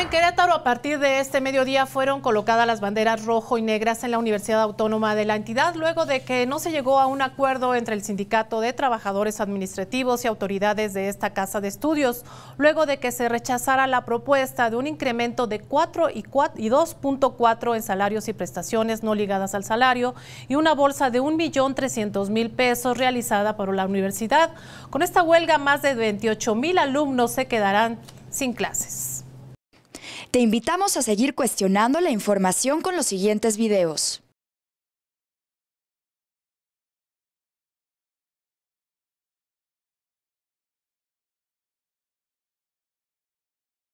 en Querétaro, a partir de este mediodía fueron colocadas las banderas rojo y negras en la Universidad Autónoma de la entidad, luego de que no se llegó a un acuerdo entre el Sindicato de Trabajadores Administrativos y autoridades de esta casa de estudios, luego de que se rechazara la propuesta de un incremento de 4 y, 2.4 en salarios y prestaciones no ligadas al salario y una bolsa de 1.300.000 pesos realizada por la universidad. Con esta huelga, más de 28.000 alumnos se quedarán sin clases. Te invitamos a seguir cuestionando la información con los siguientes videos.